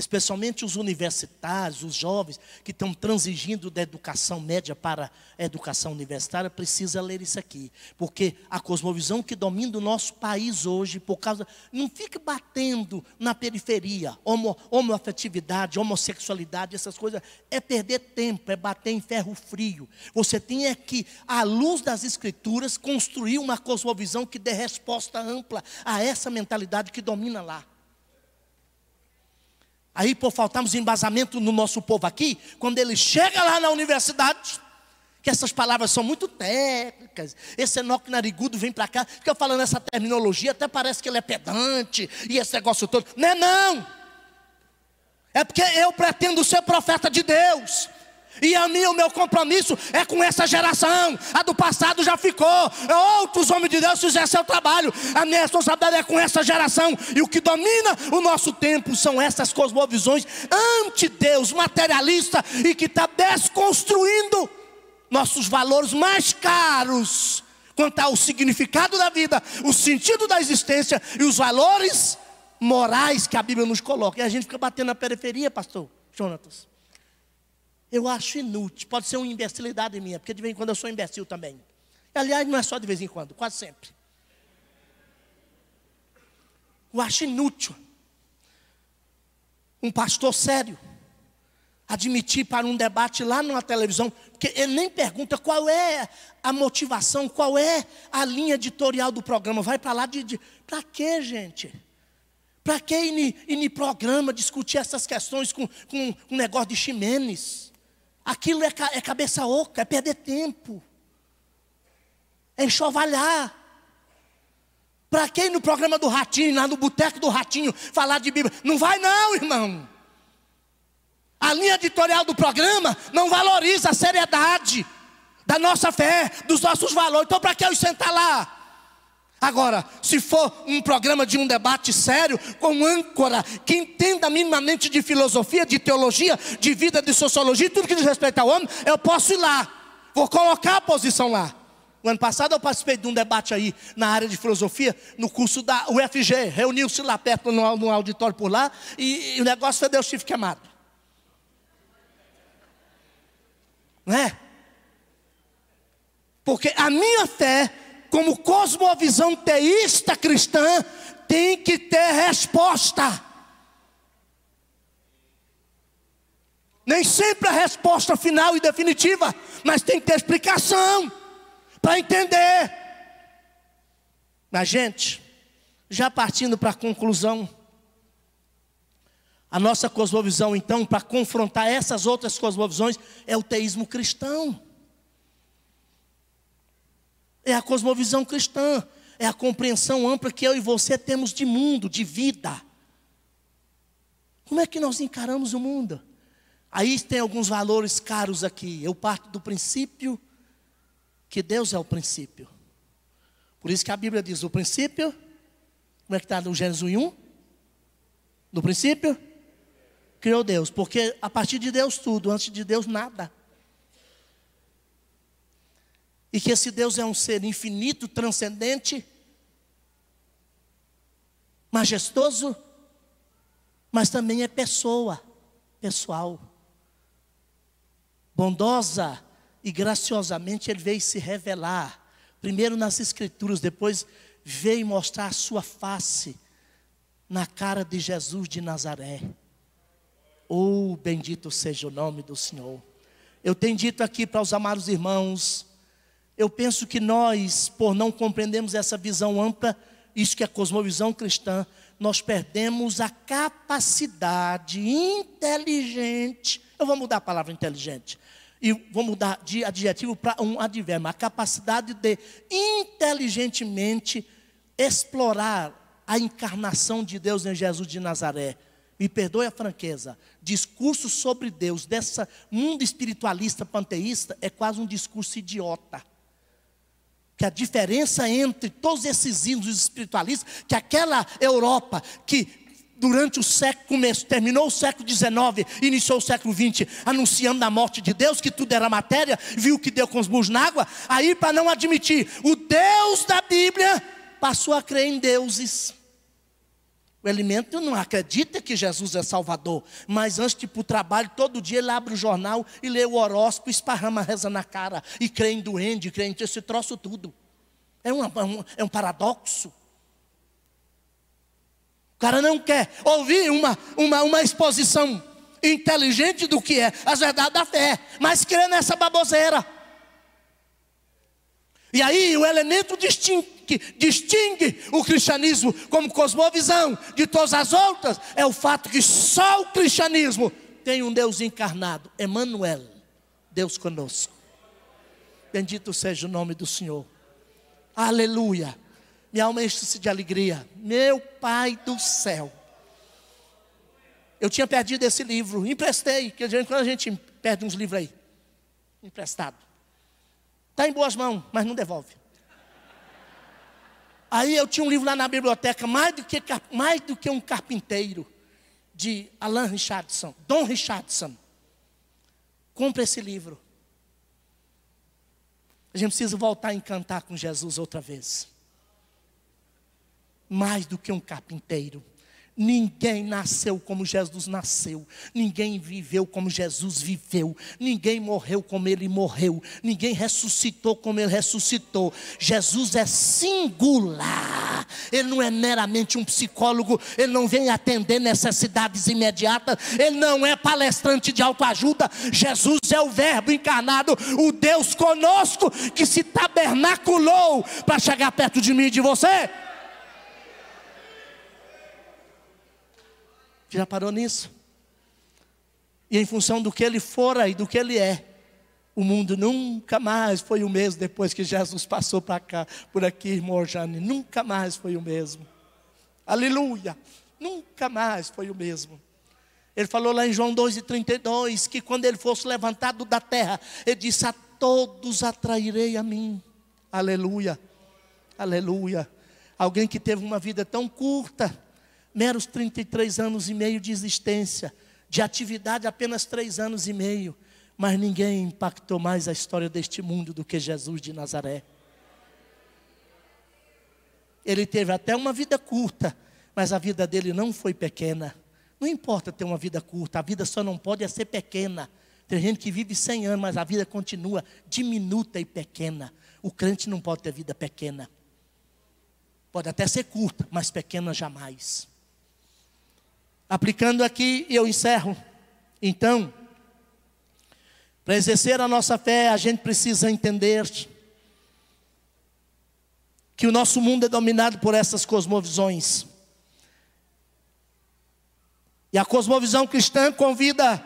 especialmente os universitários, os jovens que estão transigindo da educação média para a educação universitária, precisa ler isso aqui, porque a cosmovisão que domina o nosso país hoje, por causa, não fique batendo na periferia, homo, homoafetividade, homossexualidade, essas coisas, é perder tempo, é bater em ferro frio. Você tem é que, à luz das escrituras, construir uma cosmovisão que dê resposta ampla a essa mentalidade que domina lá. Aí, por faltarmos embasamento no nosso povo aqui, quando ele chega lá na universidade, que essas palavras são muito técnicas. Esse Enoque Narigudo vem para cá, fica falando essa terminologia, até parece que ele é pedante e esse negócio todo. Não é não. É porque eu pretendo ser profeta de Deus. E a mim, o meu compromisso é com essa geração. A do passado já ficou. É outros homens de Deus fizeram seu trabalho. A minha responsabilidade é com essa geração. E o que domina o nosso tempo são essas cosmovisões anti-Deus, materialista e que está desconstruindo nossos valores mais caros quanto ao significado da vida, o sentido da existência e os valores morais que a Bíblia nos coloca. E a gente fica batendo na periferia, pastor Jonatas eu acho inútil. Pode ser uma imbecilidade minha, porque de vez em quando eu sou imbecil também. Aliás, não é só de vez em quando, quase sempre. Eu acho inútil um pastor sério admitir para um debate lá numa televisão, porque ele nem pergunta qual é a motivação, qual é a linha editorial do programa. Vai para lá de. de para quê, gente? Para que ir no programa discutir essas questões com, com um negócio de Ximenes? Aquilo é, é cabeça oca, é perder tempo, é enxovalhar. Para quem no programa do Ratinho, lá no boteco do Ratinho, falar de Bíblia, não vai não, irmão. A linha editorial do programa não valoriza a seriedade da nossa fé, dos nossos valores. Então, para que eu sentar lá? Agora, se for um programa de um debate sério, com âncora, que entenda minimamente de filosofia, de teologia, de vida, de sociologia, tudo que diz respeito ao homem, eu posso ir lá. Vou colocar a posição lá. O ano passado eu participei de um debate aí na área de filosofia, no curso da UFG. Reuniu-se lá perto, no auditório por lá, e, e o negócio foi Deus tive amar. Não é? Porque a minha fé como cosmovisão teísta cristã, tem que ter resposta. Nem sempre a resposta final e definitiva, mas tem que ter explicação para entender. Mas, gente, já partindo para a conclusão, a nossa cosmovisão, então, para confrontar essas outras cosmovisões, é o teísmo cristão. É a cosmovisão cristã, é a compreensão ampla que eu e você temos de mundo, de vida. Como é que nós encaramos o mundo? Aí tem alguns valores caros aqui. Eu parto do princípio que Deus é o princípio. Por isso que a Bíblia diz: o princípio, como é que está no Gênesis 1? 1? No princípio, criou Deus, porque a partir de Deus tudo, antes de Deus nada. E que esse Deus é um ser infinito, transcendente, majestoso, mas também é pessoa, pessoal. Bondosa e graciosamente ele veio se revelar, primeiro nas Escrituras, depois veio mostrar a sua face na cara de Jesus de Nazaré. Oh, bendito seja o nome do Senhor. Eu tenho dito aqui para os amados irmãos, eu penso que nós, por não compreendermos essa visão ampla, isso que é a cosmovisão cristã, nós perdemos a capacidade inteligente. Eu vou mudar a palavra inteligente. E vou mudar de adjetivo para um advérbio. A capacidade de inteligentemente explorar a encarnação de Deus em Jesus de Nazaré. Me perdoe a franqueza. Discurso sobre Deus dessa mundo espiritualista panteísta é quase um discurso idiota que a diferença entre todos esses índios espiritualistas, que aquela Europa que durante o século, terminou o século XIX, iniciou o século XX, anunciando a morte de Deus, que tudo era matéria, viu que deu com os burros na água, aí para não admitir, o Deus da Bíblia passou a crer em deuses. O alimento não acredita que Jesus é Salvador, mas antes de ir para o trabalho, todo dia ele abre o jornal e lê o horóscopo, esparrama reza na cara e crê em duende, crê em esse troço tudo. É, uma, é um, é um paradoxo. O cara não quer ouvir uma, uma, uma exposição inteligente do que é a verdade da fé, mas crê nessa baboseira. E aí o elemento distingue, distingue o cristianismo como cosmovisão de todas as outras é o fato que só o cristianismo tem um Deus encarnado, Emmanuel, Deus conosco. Bendito seja o nome do Senhor. Aleluia. Minha alma enche-se de alegria. Meu Pai do céu. Eu tinha perdido esse livro, emprestei, que quando a gente perde uns livros aí, emprestado. Está em boas mãos, mas não devolve. Aí eu tinha um livro lá na biblioteca, mais do que, mais do que um carpinteiro, de Alan Richardson, Don Richardson. Compre esse livro. A gente precisa voltar a encantar com Jesus outra vez. Mais do que um carpinteiro. Ninguém nasceu como Jesus nasceu, ninguém viveu como Jesus viveu, ninguém morreu como ele morreu, ninguém ressuscitou como ele ressuscitou. Jesus é singular, ele não é meramente um psicólogo, ele não vem atender necessidades imediatas, ele não é palestrante de autoajuda. Jesus é o Verbo encarnado, o Deus conosco que se tabernaculou para chegar perto de mim e de você. Já parou nisso? E em função do que ele fora e do que ele é, o mundo nunca mais foi o mesmo depois que Jesus passou para cá, por aqui, irmão Jane. Nunca mais foi o mesmo. Aleluia! Nunca mais foi o mesmo. Ele falou lá em João 2,32 que quando ele fosse levantado da terra, ele disse: A todos atrairei a mim. Aleluia! Aleluia! Alguém que teve uma vida tão curta, meros 33 anos e meio de existência, de atividade apenas três anos e meio, mas ninguém impactou mais a história deste mundo do que Jesus de Nazaré. Ele teve até uma vida curta, mas a vida dele não foi pequena. Não importa ter uma vida curta, a vida só não pode é ser pequena. Tem gente que vive 100 anos, mas a vida continua diminuta e pequena. O crente não pode ter vida pequena. Pode até ser curta, mas pequena jamais. Aplicando aqui, eu encerro. Então, para exercer a nossa fé, a gente precisa entender que o nosso mundo é dominado por essas cosmovisões. E a cosmovisão cristã convida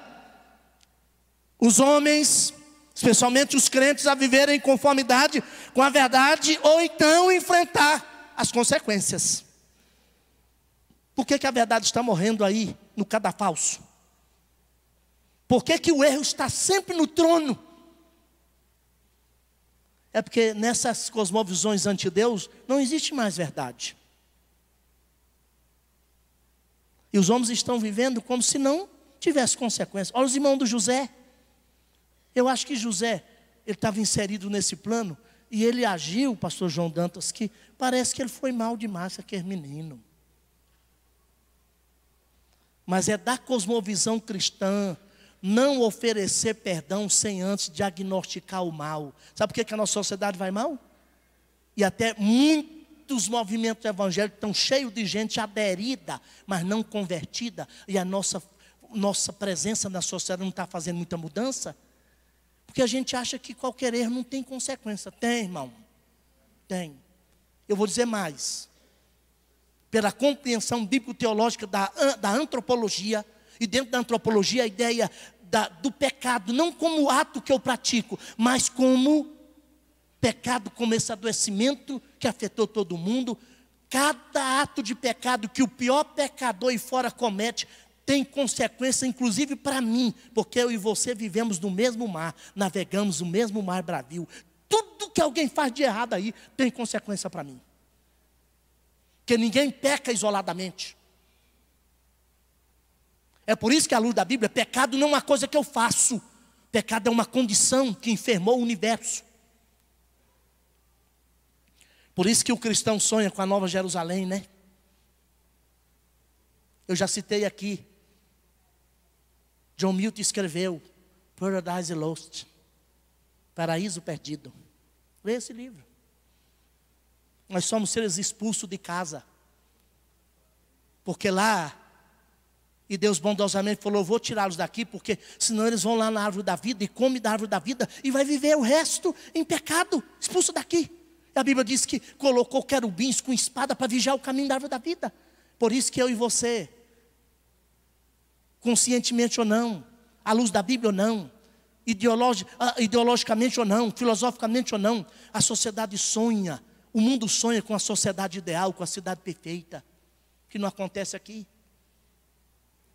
os homens, especialmente os crentes, a viverem em conformidade com a verdade ou então enfrentar as consequências. Por que, que a verdade está morrendo aí, no cadafalso? Por que, que o erro está sempre no trono? É porque nessas cosmovisões anti-Deus não existe mais verdade. E os homens estão vivendo como se não tivesse consequência. Olha os irmãos do José. Eu acho que José, ele estava inserido nesse plano e ele agiu, pastor João Dantas, que parece que ele foi mal demais aquele menino mas é da cosmovisão cristã não oferecer perdão sem antes diagnosticar o mal. Sabe por que, que a nossa sociedade vai mal? E até muitos movimentos evangélicos estão cheios de gente aderida, mas não convertida, e a nossa, nossa presença na sociedade não está fazendo muita mudança. Porque a gente acha que qualquer erro não tem consequência. Tem, irmão. Tem. Eu vou dizer mais pela compreensão bíblico-teológica da, da antropologia, e dentro da antropologia a ideia da, do pecado, não como ato que eu pratico, mas como pecado, como esse adoecimento que afetou todo mundo. Cada ato de pecado que o pior pecador e fora comete tem consequência, inclusive para mim, porque eu e você vivemos no mesmo mar, navegamos no mesmo mar brasil Tudo que alguém faz de errado aí tem consequência para mim. Porque ninguém peca isoladamente. É por isso que, à luz da Bíblia, pecado não é uma coisa que eu faço, pecado é uma condição que enfermou o universo. Por isso que o cristão sonha com a nova Jerusalém, né? Eu já citei aqui. John Milton escreveu Paradise Lost Paraíso Perdido. Leia esse livro nós somos seres expulsos de casa. Porque lá, e Deus bondosamente falou: vou tirá-los daqui, porque senão eles vão lá na árvore da vida e comem da árvore da vida e vai viver o resto em pecado, expulso daqui. E a Bíblia diz que colocou querubins com espada para vigiar o caminho da árvore da vida. Por isso que eu e você, conscientemente ou não, à luz da Bíblia ou não, ah, ideologicamente ou não, filosoficamente ou não, a sociedade sonha o mundo sonha com a sociedade ideal, com a cidade perfeita, que não acontece aqui.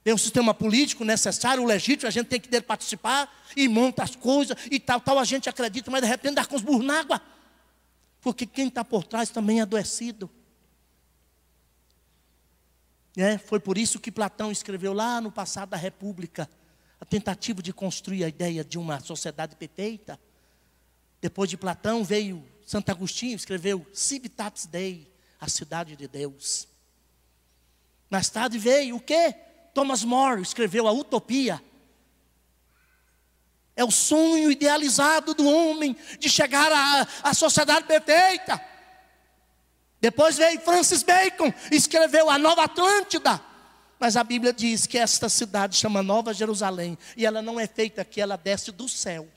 Tem um sistema político necessário, legítimo, a gente tem que participar e monta as coisas e tal, tal, a gente acredita, mas de repente dá com os burros na água. Porque quem está por trás também é adoecido. É, foi por isso que Platão escreveu lá no passado da República a tentativa de construir a ideia de uma sociedade perfeita. Depois de Platão veio Santo Agostinho escreveu Civitatis Dei, a cidade de Deus. Mais tarde veio o quê? Thomas More escreveu a Utopia. É o sonho idealizado do homem de chegar à, à sociedade perfeita. Depois veio Francis Bacon, escreveu a Nova Atlântida. Mas a Bíblia diz que esta cidade chama Nova Jerusalém. E ela não é feita aqui, ela desce do céu.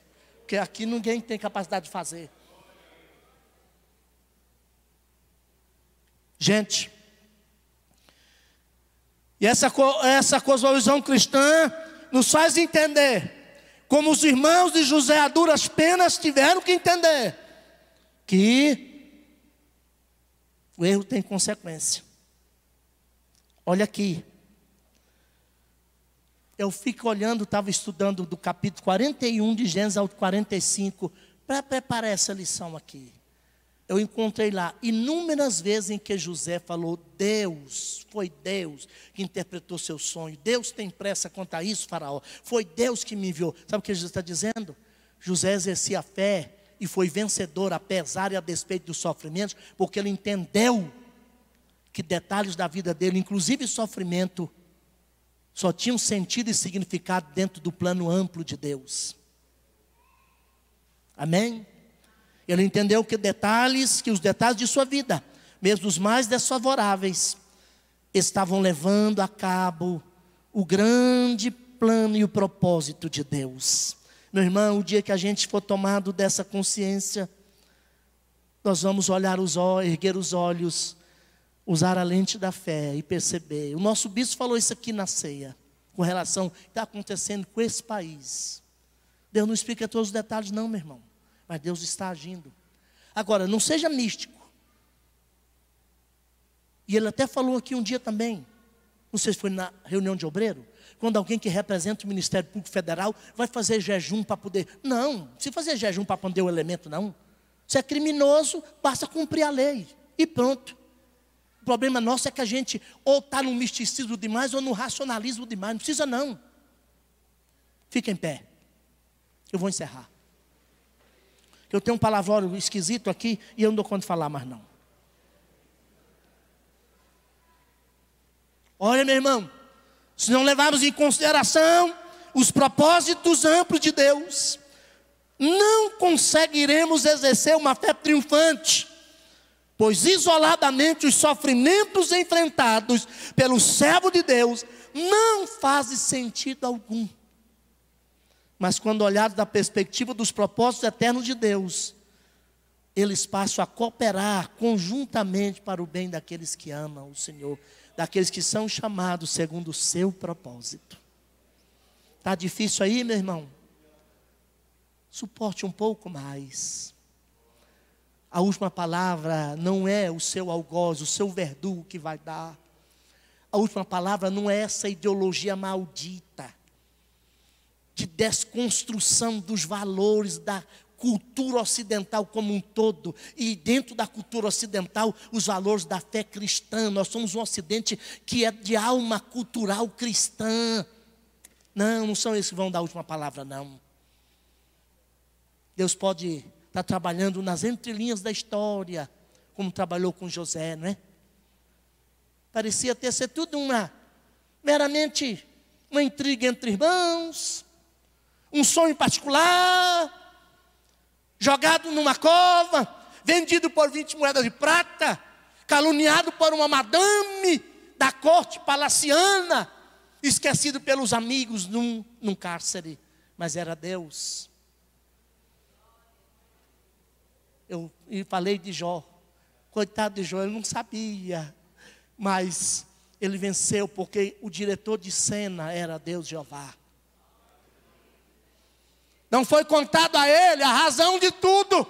Porque aqui ninguém tem capacidade de fazer. Gente, e essa, essa cosmovisão cristã nos faz entender, como os irmãos de José a duras penas tiveram que entender, que o erro tem consequência. Olha aqui, eu fico olhando, estava estudando do capítulo 41 de Gênesis ao 45, para preparar essa lição aqui eu encontrei lá inúmeras vezes em que José falou: Deus, foi Deus que interpretou seu sonho. Deus tem pressa quanto a isso, Faraó. Foi Deus que me enviou. Sabe o que Jesus está dizendo? José exercia a fé e foi vencedor, apesar e a despeito dos sofrimentos, porque ele entendeu que detalhes da vida dele, inclusive sofrimento, só tinham sentido e significado dentro do plano amplo de Deus. Amém? Ele entendeu que detalhes, que os detalhes de sua vida, mesmo os mais desfavoráveis, estavam levando a cabo o grande plano e o propósito de Deus. Meu irmão, o dia que a gente for tomado dessa consciência, nós vamos olhar os olhos, erguer os olhos, usar a lente da fé e perceber. O nosso bispo falou isso aqui na ceia, com relação ao que está acontecendo com esse país. Deus não explica todos os detalhes, não, meu irmão. Mas Deus está agindo. Agora, não seja místico. E ele até falou aqui um dia também, não sei se foi na reunião de obreiro, quando alguém que representa o Ministério Público Federal vai fazer jejum para poder. Não, se fazer jejum para poder o elemento, não. Se é criminoso, basta cumprir a lei e pronto. O problema nosso é que a gente ou está no misticismo demais ou no racionalismo demais. Não precisa, não. Fica em pé. Eu vou encerrar eu tenho um palavrão esquisito aqui e eu não dou conta de falar mais não. Olha, meu irmão, se não levarmos em consideração os propósitos amplos de Deus, não conseguiremos exercer uma fé triunfante, pois isoladamente os sofrimentos enfrentados pelo servo de Deus não fazem sentido algum mas quando olhado da perspectiva dos propósitos eternos de Deus, eles passam a cooperar conjuntamente para o bem daqueles que amam o Senhor, daqueles que são chamados segundo o seu propósito. Está difícil aí, meu irmão? Suporte um pouco mais. A última palavra não é o seu algoz, o seu verdugo que vai dar. A última palavra não é essa ideologia maldita de desconstrução dos valores da cultura ocidental como um todo. E dentro da cultura ocidental, os valores da fé cristã. Nós somos um ocidente que é de alma cultural cristã. Não, não são eles que vão dar a última palavra, não. Deus pode estar tá trabalhando nas entrelinhas da história, como trabalhou com José, não é? Parecia ter ser tudo uma meramente uma intriga entre irmãos, um sonho particular, jogado numa cova, vendido por 20 moedas de prata, caluniado por uma madame da corte palaciana, esquecido pelos amigos num, num cárcere, mas era Deus. Eu falei de Jó, coitado de Jó, ele não sabia, mas ele venceu porque o diretor de cena era Deus Jeová. Não foi contado a ele a razão de tudo.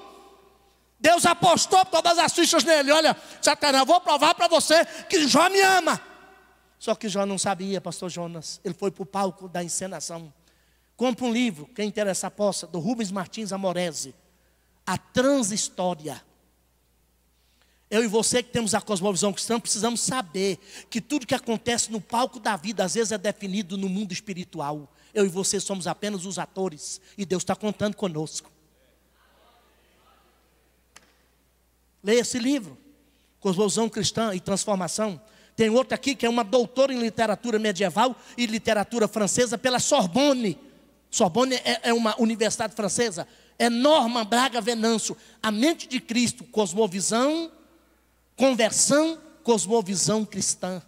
Deus apostou todas as fichas nele. Olha, Satanás, vou provar para você que Jó me ama. Só que Jó não sabia, pastor Jonas. Ele foi para o palco da encenação. Compre um livro, quem interessa possa, do Rubens Martins Amorese. A Transhistória. Eu e você que temos a cosmovisão cristã, precisamos saber que tudo que acontece no palco da vida, às vezes é definido no mundo espiritual. Eu e você somos apenas os atores e Deus está contando conosco. Leia esse livro, Cosmovisão Cristã e Transformação. Tem outro aqui que é uma doutora em literatura medieval e literatura francesa pela Sorbonne. Sorbonne é, é uma universidade francesa. É Norma Braga Venâncio. A mente de Cristo, cosmovisão, conversão, cosmovisão cristã.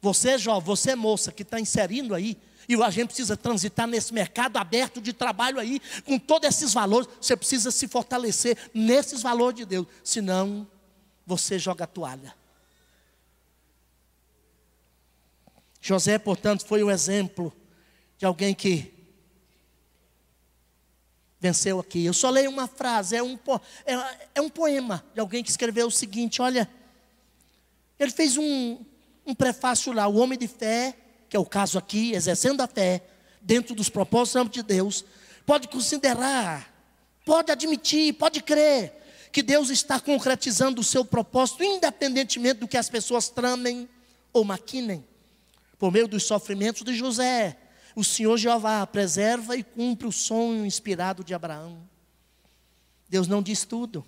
Você, é jovem, você, é moça, que está inserindo aí, e a gente precisa transitar nesse mercado aberto de trabalho aí, com todos esses valores, você precisa se fortalecer nesses valores de Deus, senão você joga a toalha. José, portanto, foi um exemplo de alguém que venceu aqui. Eu só leio uma frase, é um, é, é um poema de alguém que escreveu o seguinte: olha, ele fez um, um prefácio lá, o homem de fé, que é o caso aqui, exercendo a fé, dentro dos propósitos de Deus, pode considerar, pode admitir, pode crer que Deus está concretizando o seu propósito, independentemente do que as pessoas tramem ou maquinem. Por meio dos sofrimentos de José, o Senhor Jeová preserva e cumpre o sonho inspirado de Abraão. Deus não diz tudo.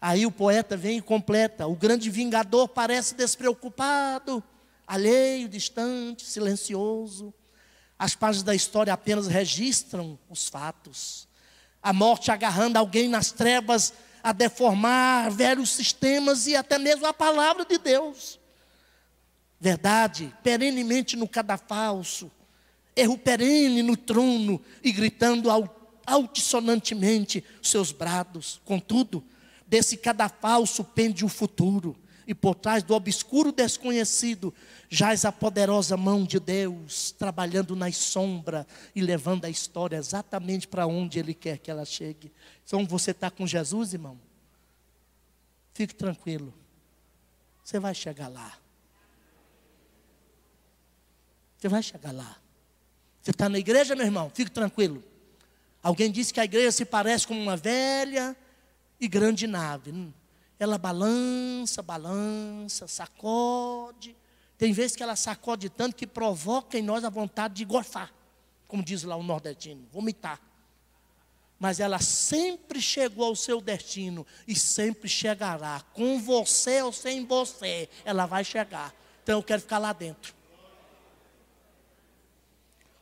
Aí o poeta vem e completa: o grande vingador parece despreocupado, alheio, distante, silencioso. As páginas da história apenas registram os fatos. A morte agarrando alguém nas trevas a deformar velhos sistemas e até mesmo a palavra de Deus. Verdade perenemente no cadafalso, erro perene no trono e gritando altissonantemente seus brados. Contudo, Desse cadafalso pende o futuro, e por trás do obscuro desconhecido jaz a poderosa mão de Deus, trabalhando nas sombras e levando a história exatamente para onde Ele quer que ela chegue. Então você está com Jesus, irmão? Fique tranquilo, você vai chegar lá. Você vai chegar lá. Você está na igreja, meu irmão? Fique tranquilo. Alguém disse que a igreja se parece com uma velha e grande nave. Hum, ela balança, balança, sacode. Tem vezes que ela sacode tanto que provoca em nós a vontade de gofar, como diz lá o nordestino, vomitar. Mas ela sempre chegou ao seu destino e sempre chegará, com você ou sem você, ela vai chegar. Então eu quero ficar lá dentro.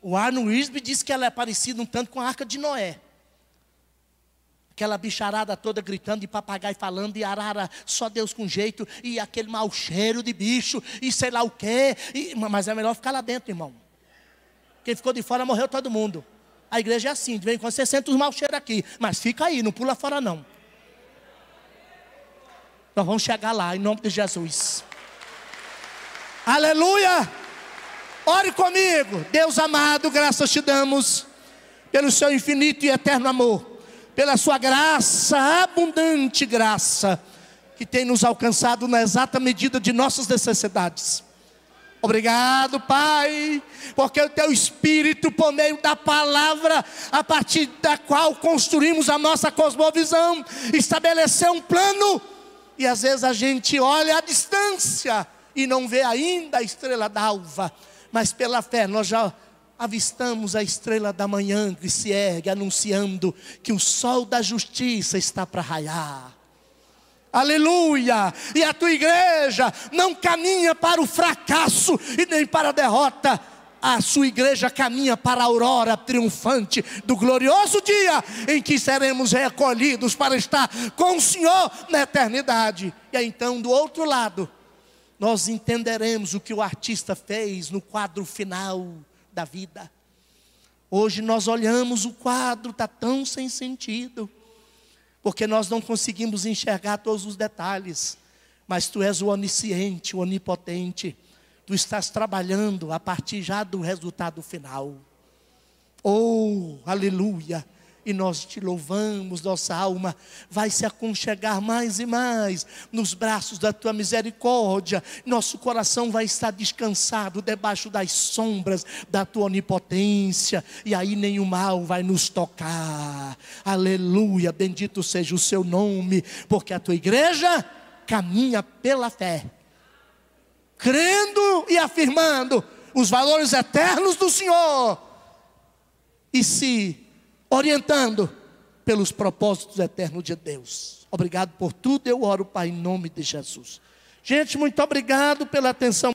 O Arno Wisby diz que ela é parecida um tanto com a arca de Noé aquela bicharada toda gritando, e papagaio falando, e arara, só Deus com jeito, e aquele mau cheiro de bicho, e sei lá o quê. E, mas é melhor ficar lá dentro, irmão. Quem ficou de fora morreu todo mundo. A igreja é assim, de vez em quando você sente os mau cheiros aqui, mas fica aí, não pula fora não. Nós vamos chegar lá, em nome de Jesus. Aleluia! Ore comigo, Deus amado, graças te damos pelo seu infinito e eterno amor pela sua graça, abundante graça, que tem nos alcançado na exata medida de nossas necessidades. Obrigado, Pai, porque o teu Espírito, por meio da palavra, a partir da qual construímos a nossa cosmovisão, estabeleceu um plano, e às vezes a gente olha à distância e não vê ainda a estrela d'alva, mas pela fé nós já avistamos a estrela da manhã que se ergue, anunciando que o sol da justiça está para raiar. Aleluia! E a tua igreja não caminha para o fracasso e nem para a derrota. A sua igreja caminha para a aurora triunfante do glorioso dia em que seremos recolhidos para estar com o Senhor na eternidade. E então, do outro lado, nós entenderemos o que o artista fez no quadro final da vida. Hoje nós olhamos o quadro, está tão sem sentido, porque nós não conseguimos enxergar todos os detalhes, mas tu és o onisciente, o onipotente, tu estás trabalhando a partir já do resultado final. Oh, aleluia! e nós te louvamos, nossa alma vai se aconchegar mais e mais nos braços da tua misericórdia, nosso coração vai estar descansado debaixo das sombras da tua onipotência, e aí nenhum mal vai nos tocar. Aleluia, bendito seja o seu nome, porque a tua igreja caminha pela fé, crendo e afirmando os valores eternos do Senhor. E se orientando pelos propósitos eternos de Deus. Obrigado por tudo, eu oro, Pai, em nome de Jesus. Gente, muito obrigado pela atenção.